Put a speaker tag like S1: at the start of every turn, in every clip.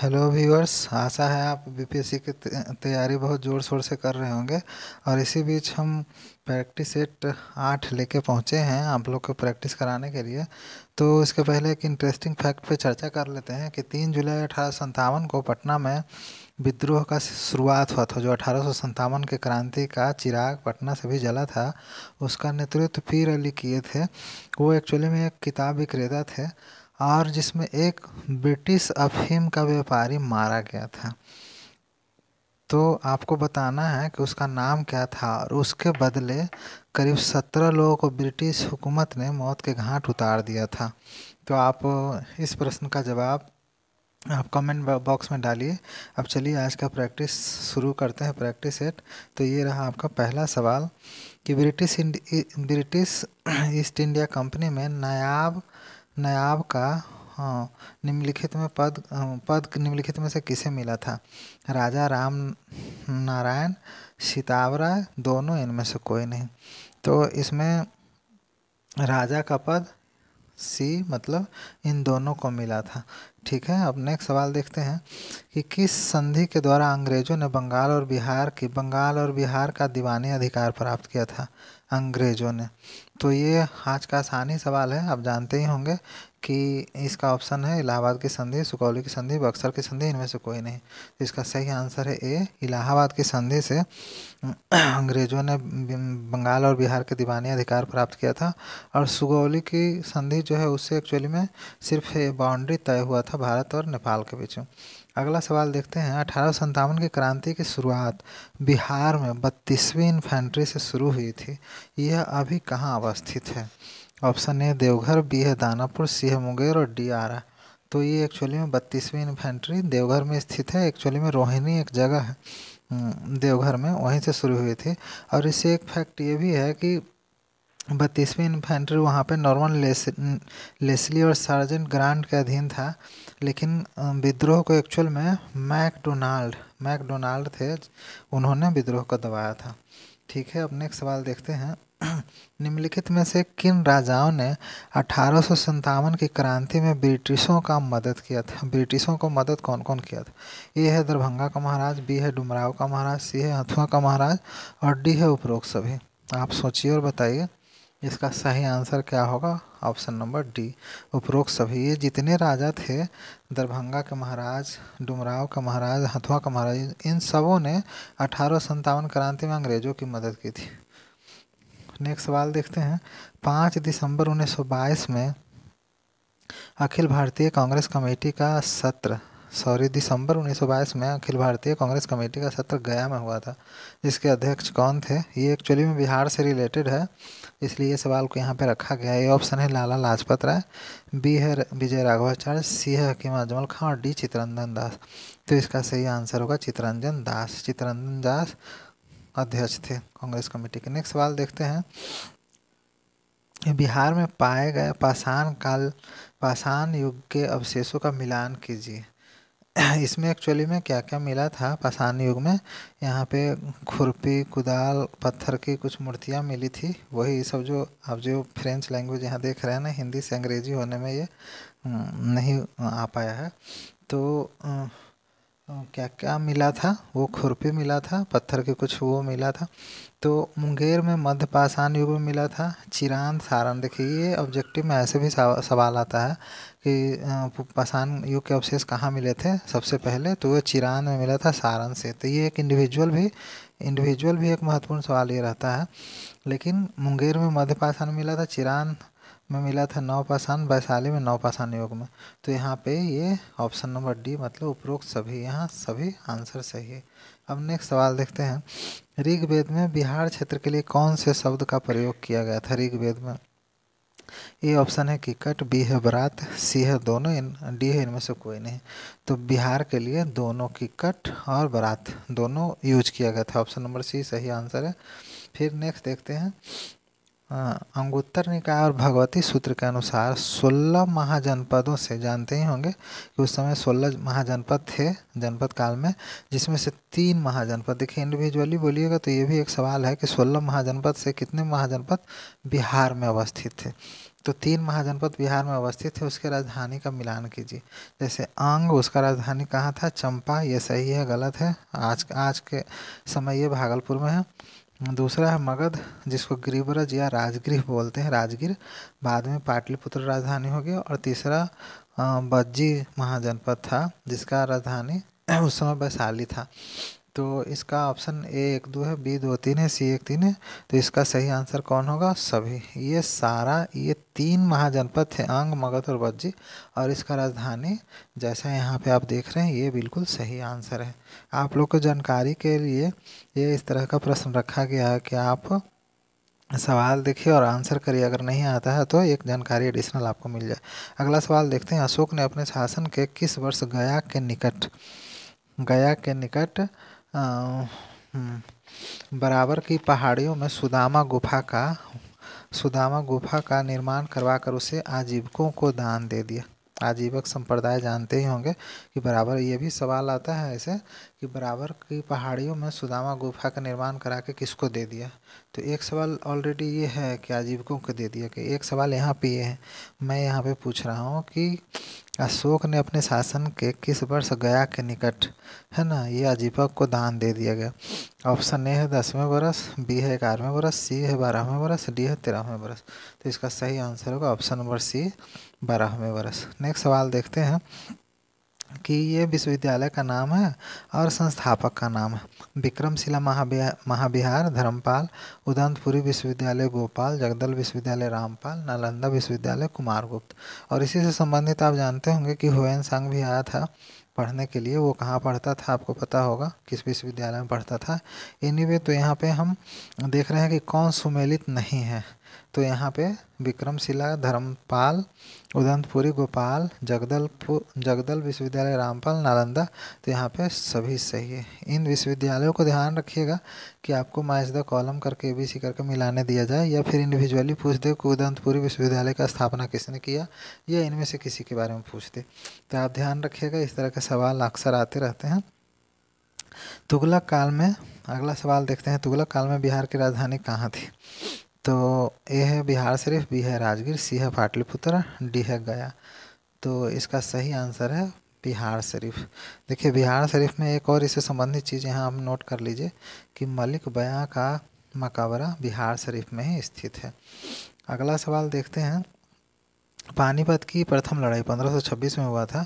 S1: hello viewers आशा है आप BPSC की तैयारी बहुत ज़ोर शोर से कर रहे होंगे और इसी बीच हम प्रैक्टिस सेट आठ लेके पहुँचे हैं आप लोग को प्रैक्टिस कराने के लिए तो इसके पहले एक इंटरेस्टिंग फैक्ट पे चर्चा कर लेते हैं कि तीन जुलाई अठारह को पटना में विद्रोह का शुरुआत हुआ था जो अठारह के क्रांति का चिराग पटना से भी जला था उसका नेतृत्व पीर अली किए थे वो एक्चुअली में एक किताब विक्रेता थे और जिसमें एक ब्रिटिश अफीम का व्यापारी मारा गया था तो आपको बताना है कि उसका नाम क्या था और उसके बदले करीब सत्रह लोगों को ब्रिटिश हुकूमत ने मौत के घाट उतार दिया था तो आप इस प्रश्न का जवाब आप कमेंट बॉक्स में डालिए अब चलिए आज का प्रैक्टिस शुरू करते हैं प्रैक्टिस एट तो ये रहा आपका पहला सवाल कि British British East India Company में नायाब नायाब का हाँ निम्नलिखित में पद हाँ, पद निम्नलिखित में से किसे मिला था राजा राम नारायण सीतावरा दोनों इनमें से कोई नहीं तो इसमें राजा का पद सी मतलब इन दोनों को मिला था ठीक है अब नेक्स्ट सवाल देखते हैं कि किस संधि के द्वारा अंग्रेजों ने बंगाल और बिहार के बंगाल और बिहार का दीवानी अधिकार प्राप्त किया था अंग्रेजों ने तो ये आज का आसानी सवाल है आप जानते ही होंगे कि इसका ऑप्शन है इलाहाबाद की संधि सुकौली की संधि बक्सर की संधि इनमें से कोई नहीं तो इसका सही आंसर है ए इलाहाबाद की संधि से अंग्रेजों ने बंगाल और बिहार के दीवानी अधिकार प्राप्त किया था और सुगौली की संधि जो है उससे एक्चुअली में सिर्फ बाउंड्री तय हुआ था भारत और नेपाल के बीच अगला सवाल देखते हैं अठारह की क्रांति की शुरुआत बिहार में बत्तीसवीं इन्फेंट्री से शुरू हुई थी यह अभी कहाँ अवस्थित है ऑप्शन ए देवघर बी है दानापुर सी है मुंगेर और डी आरा तो ये एक्चुअली में बत्तीसवीं इन्फेंट्री देवघर में स्थित है एक्चुअली में रोहिणी एक जगह है देवघर में वहीं से शुरू हुई थी और इससे एक फैक्ट ये भी है कि बत्तीसवीं इन्फेंट्री वहाँ पे नॉर्मल लेस, लेसली और सर्जेंट ग्रांट के अधीन था लेकिन विद्रोह को एक्चुअल में मैकडोनाल्ड मैकडोनाल्ड थे उन्होंने विद्रोह को दबाया था ठीक है अब नेक्स्ट सवाल देखते हैं निम्नलिखित में से किन राजाओं ने अठारह की क्रांति में ब्रिटिशों का मदद किया था ब्रिटिशों को मदद कौन कौन किया था ए है दरभंगा का महाराज बी है डुमराव का महाराज सी है हथुआ का महाराज और डी है उपरोक्त सभी आप सोचिए और बताइए इसका सही आंसर क्या होगा ऑप्शन नंबर डी उपरोक्त सभी ये जितने राजा थे दरभंगा के महाराज डुमराव का महाराज हथुआ का महाराज इन सबों ने अठारह क्रांति में अंग्रेज़ों की मदद की थी नेक्स्ट सवाल देखते हैं पाँच दिसंबर 1922 में अखिल भारतीय कांग्रेस कमेटी का सत्र सॉरी दिसंबर 1922 में अखिल भारतीय कांग्रेस कमेटी का सत्र गया में हुआ था जिसके अध्यक्ष कौन थे ये एक्चुअली में बिहार से रिलेटेड है इसलिए ये सवाल को यहाँ पे रखा गया है ये ऑप्शन है लाला लाजपत राय बी है विजय राघवाचार्य सी है हकीम अजमल खां और डी चितरंजन दास तो इसका सही आंसर होगा चितरंजन दास चित्रंजन दास अध्यक्ष थे कांग्रेस कमेटी के नेक्स्ट सवाल देखते हैं बिहार में पाए गए पाषाण काल पाषाण युग के अवशेषों का मिलान कीजिए इसमें एक्चुअली में क्या क्या मिला था पाषाण युग में यहाँ पे खुरपी कुदाल पत्थर की कुछ मूर्तियाँ मिली थी वही सब जो आप जो फ्रेंच लैंग्वेज यहाँ देख रहे हैं ना हिंदी से अंग्रेजी होने में ये हम्म, नहीं आ पाया है तो क्या क्या मिला था वो खुरपी मिला था पत्थर के कुछ वो मिला था तो मुंगेर में मध्य पाषाण युग में मिला था चिरांद सारण देखिए ये ऑब्जेक्टिव में ऐसे भी सवाल आता है कि पाषाण युग के अवशेष कहाँ मिले थे सबसे पहले तो वो चिरांद में मिला था सारण से तो ये एक इंडिविजुअल भी इंडिविजुअल भी एक महत्वपूर्ण सवाल ये रहता है लेकिन मुंगेर में मध्य पाषाण मिला था चिरांद में मिला था नौ पाषाण वैशाली में नौ पाषाण युग में तो यहाँ पे ये ऑप्शन नंबर डी मतलब उपरोक्त सभी यहाँ सभी आंसर सही है अब नेक्स्ट सवाल देखते हैं ऋग्वेद में बिहार क्षेत्र के लिए कौन से शब्द का प्रयोग किया गया था ऋग्वेद में ये ऑप्शन है किकट बी है बरात सी है दोनों इन डी है इनमें से कोई नहीं तो बिहार के लिए दोनों किकट और बरात दोनों यूज किया गया था ऑप्शन नंबर सी सही आंसर है फिर नेक्स्ट देखते हैं हाँ, अंगोत्तर अंगुत्तर निकाय और भगवती सूत्र के अनुसार सोलह महाजनपदों से जानते ही होंगे कि उस समय सोलह महाजनपद थे जनपद काल में जिसमें से तीन महाजनपद देखिए इंडिविजुअली बोलिएगा तो ये भी एक सवाल है कि सोलह महाजनपद से कितने महाजनपद बिहार में अवस्थित थे तो तीन महाजनपद बिहार में अवस्थित थे उसके राजधानी का मिलान कीजिए जैसे अंग उसका राजधानी कहाँ था चंपा ये सही है गलत है आज आज के समय ये भागलपुर में है दूसरा है मगध जिसको गिरिवरज या राजगृह बोलते हैं राजगीर बाद में पाटलिपुत्र राजधानी हो गया और तीसरा बज्जी महाजनपद था जिसका राजधानी उस समय वैशाली था तो इसका ऑप्शन ए एक दो है बी दो तीन है सी एक तीन है तो इसका सही आंसर कौन होगा सभी ये सारा ये तीन महाजनपद थे अंग मगध और बज्जी और इसका राजधानी जैसा यहाँ पे आप देख रहे हैं ये बिल्कुल सही आंसर है आप लोग को जानकारी के लिए ये इस तरह का प्रश्न रखा गया है कि आप सवाल देखिए और आंसर करिए अगर नहीं आता है तो एक जानकारी एडिशनल आपको मिल जाए अगला सवाल देखते हैं अशोक ने अपने शासन के किस वर्ष गया के निकट गया के निकट हम्म, बराबर की पहाड़ियों में सुदामा गुफा का सुदामा गुफा का निर्माण करवाकर उसे आजीविकों को दान दे दिया आजीवक संप्रदाय जानते ही होंगे कि बराबर ये भी सवाल आता है ऐसे कि बराबर की पहाड़ियों में सुदामा गुफा का निर्माण करा के किसको दे दिया तो एक सवाल ऑलरेडी ये है कि आजीविकों को दे दिया कि एक सवाल यहाँ पे ये है मैं यहाँ पे पूछ रहा हूँ कि अशोक ने अपने शासन के किस वर्ष गया के निकट है ना ये अजीपक को दान दे दिया गया ऑप्शन ए है दसवें वर्ष बी है ग्यारहवें वर्ष सी है बारहवें वर्ष डी है तेरहवें वर्ष तो इसका सही आंसर होगा ऑप्शन नंबर सी बारहवें वर्ष नेक्स्ट सवाल देखते हैं कि ये विश्वविद्यालय का नाम है और संस्थापक का नाम है विक्रमशिला महाविहार धर्मपाल उदंतपुरी विश्वविद्यालय गोपाल जगदल विश्वविद्यालय रामपाल नालंदा विश्वविद्यालय कुमार गुप्त और इसी से संबंधित आप जानते होंगे कि हुएन संघ भी आया था पढ़ने के लिए वो कहाँ पढ़ता था आपको पता होगा किस विश्वविद्यालय में पढ़ता था एनी anyway, तो यहाँ पे हम देख रहे हैं कि कौन सुमेलित नहीं है तो यहाँ पे विक्रमशिला धर्मपाल उदंतपुरी गोपाल जगदलपुर जगदल विश्वविद्यालय रामपाल नालंदा तो यहाँ पे सभी सही है इन विश्वविद्यालयों को ध्यान रखिएगा कि आपको माइस द कॉलम करके ए करके मिलाने दिया जाए या फिर इंडिविजुअली पूछ दे कि उदंतपुरी विश्वविद्यालय का स्थापना किसने किया या इनमें से किसी के बारे में पूछ दे तो आप ध्यान रखिएगा इस तरह के सवाल अक्सर आते रहते हैं तुगलक काल में अगला सवाल देखते हैं तुगलक काल में बिहार की राजधानी कहाँ थी तो ए है बिहार शरीफ बी है राजगीर सी है पाटलिपुत्र डी है गया तो इसका सही आंसर है बिहार शरीफ देखिए बिहार शरीफ में एक और इससे संबंधित चीज़ यहाँ आप नोट कर लीजिए कि मलिक बया का मकबरा बिहार शरीफ में ही स्थित है अगला सवाल देखते हैं पानीपत की प्रथम लड़ाई 1526 में हुआ था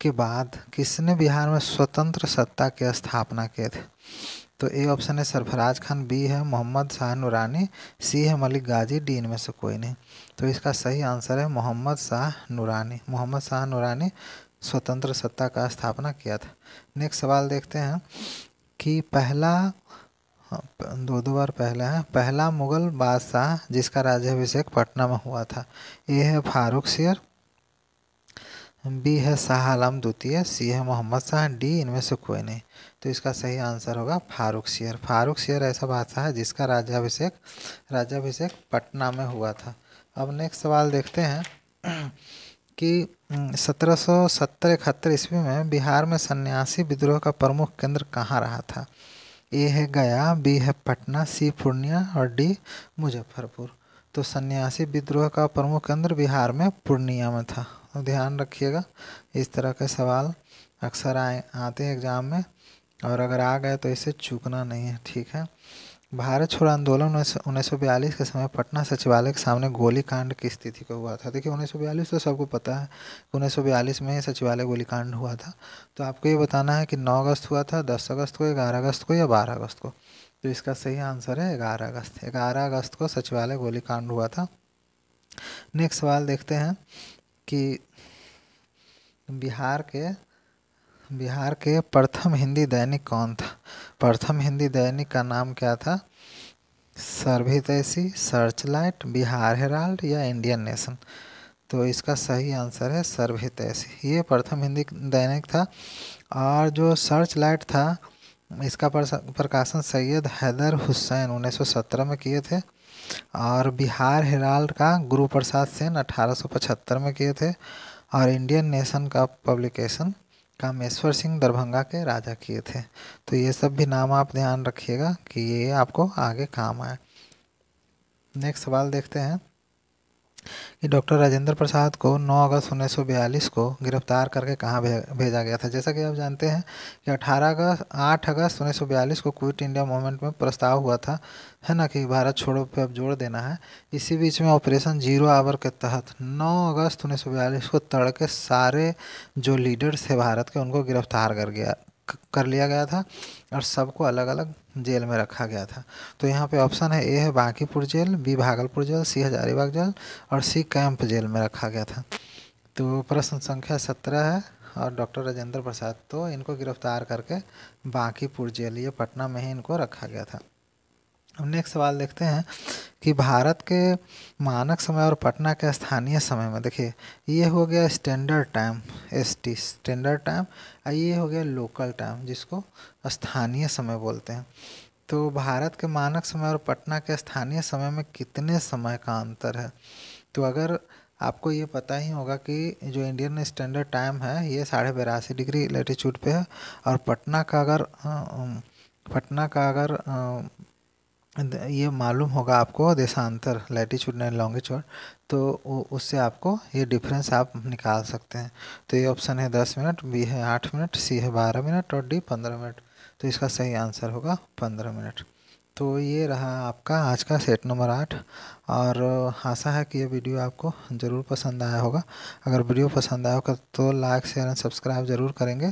S1: के बाद किसने बिहार में स्वतंत्र सत्ता की स्थापना किए थे तो ए ऑप्शन है सरफराज खान बी है मोहम्मद शाह नूरानी सी है मलिक गाजी डी इनमें से कोई नहीं तो इसका सही आंसर है मोहम्मद शाह नूरानी मोहम्मद शाह नूरानी स्वतंत्र सत्ता का स्थापना किया था नेक्स्ट सवाल देखते हैं कि पहला हाँ, दो दो बार पहले है पहला मुगल बादशाह जिसका राज्याभिषेक पटना में हुआ था ये है फारूक शेर बी है शाह आलम द्वितीय सी है मोहम्मद शाह डी इनमें से कोई नहीं तो इसका सही आंसर होगा फारूक शेयर फारूक शेयर ऐसा बादशाह है जिसका राज्याभिषेक राज्याभिषेक पटना में हुआ था अब नेक्स्ट सवाल देखते हैं कि सत्रह सौ सत्तर इकहत्तर ईस्वी में बिहार में सन्यासी विद्रोह का प्रमुख केंद्र कहाँ रहा था ए है गया बी है पटना सी पूर्णिया और डी मुजफ्फरपुर तो सन्यासी विद्रोह का प्रमुख केंद्र बिहार में पूर्णिया में था तो ध्यान रखिएगा इस तरह के सवाल अक्सर आए आते हैं एग्ज़ाम में और अगर आ गए तो इसे चूकना नहीं है ठीक है भारत छोड़ो आंदोलन उन्नीस के समय पटना सचिवालय के सामने गोलीकांड की स्थिति को हुआ था देखिए 1942 तो सबको पता है उन्नीस में ही सचिवालय गोलीकांड हुआ था तो आपको ये बताना है कि 9 अगस्त हुआ था 10 अगस्त को ग्यारह अगस्त को या 12 अगस्त को तो इसका सही आंसर है ग्यारह अगस्त ग्यारह अगस्त को सचिवालय गोलीकांड हुआ था नेक्स्ट सवाल देखते हैं कि बिहार के बिहार के प्रथम हिंदी दैनिक कौन था प्रथम हिंदी दैनिक का नाम क्या था सर्भितैसी लाइट बिहार हेराल्ड या इंडियन नेशन तो इसका सही आंसर है सर्भितैसी ये प्रथम हिंदी दैनिक था और जो सर्च लाइट था इसका प्रकाशन सैयद हैदर हुसैन 1917 में किए थे और बिहार हेराल्ड का गुरु प्रसाद सेन 1875 में किए थे और इंडियन नेशन का पब्लिकेशन कामेश्वर सिंह दरभंगा के राजा किए थे तो ये सब भी नाम आप ध्यान रखिएगा कि ये आपको आगे काम आए नेक्स्ट सवाल देखते हैं कि डॉक्टर राजेंद्र प्रसाद को 9 अगस्त उन्नीस को गिरफ्तार करके कहाँ भेजा गया था जैसा कि आप जानते हैं कि 18 अगस्त 8 अगस्त उन्नीस को क्विट इंडिया मूवमेंट में प्रस्ताव हुआ था है ना कि भारत छोड़ो पे अब जोड़ देना है इसी बीच में ऑपरेशन जीरो आवर के तहत 9 अगस्त उन्नीस को तड़के सारे जो लीडर्स थे भारत के उनको गिरफ्तार कर गया कर लिया गया था और सबको अलग अलग जेल में रखा गया था तो यहाँ पे ऑप्शन है ए है Bankipur jail B Bhagalpur jail C Hazaribagh jail और सी कैंप जेल में रखा गया था तो प्रश्न संख्या सत्रह है और डॉक्टर राजेंद्र प्रसाद तो इनको गिरफ्तार करके बांकीपुर जेल ये पटना में ही इनको रखा गया था अब नेक्स्ट सवाल देखते हैं कि भारत के मानक समय और पटना के स्थानीय समय में देखिए ये हो गया standard time S T standard time और ये हो गया लोकल टाइम जिसको स्थानीय समय बोलते हैं तो भारत के मानक समय और पटना के स्थानीय समय में कितने समय का अंतर है तो अगर आपको ये पता ही होगा कि जो इंडियन स्टैंडर्ड टाइम है ये साढ़े बिरासी डिग्री लेटीट्यूड पे है और पटना का अगर पटना का अगर ये मालूम होगा आपको देशांतर लैटिट्यूड एंड लॉन्गिट्यूड तो उससे आपको ये डिफरेंस आप निकाल सकते हैं तो ये ऑप्शन है दस मिनट बी है आठ मिनट सी है बारह मिनट और डी पंद्रह मिनट तो इसका सही आंसर होगा पंद्रह मिनट तो ये रहा आपका आज का सेट नंबर आठ और आशा है कि ये वीडियो आपको ज़रूर पसंद आया होगा अगर वीडियो पसंद आया होगा तो लाइक शेयर एंड सब्सक्राइब ज़रूर करेंगे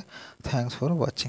S1: थैंक्स फॉर वॉचिंग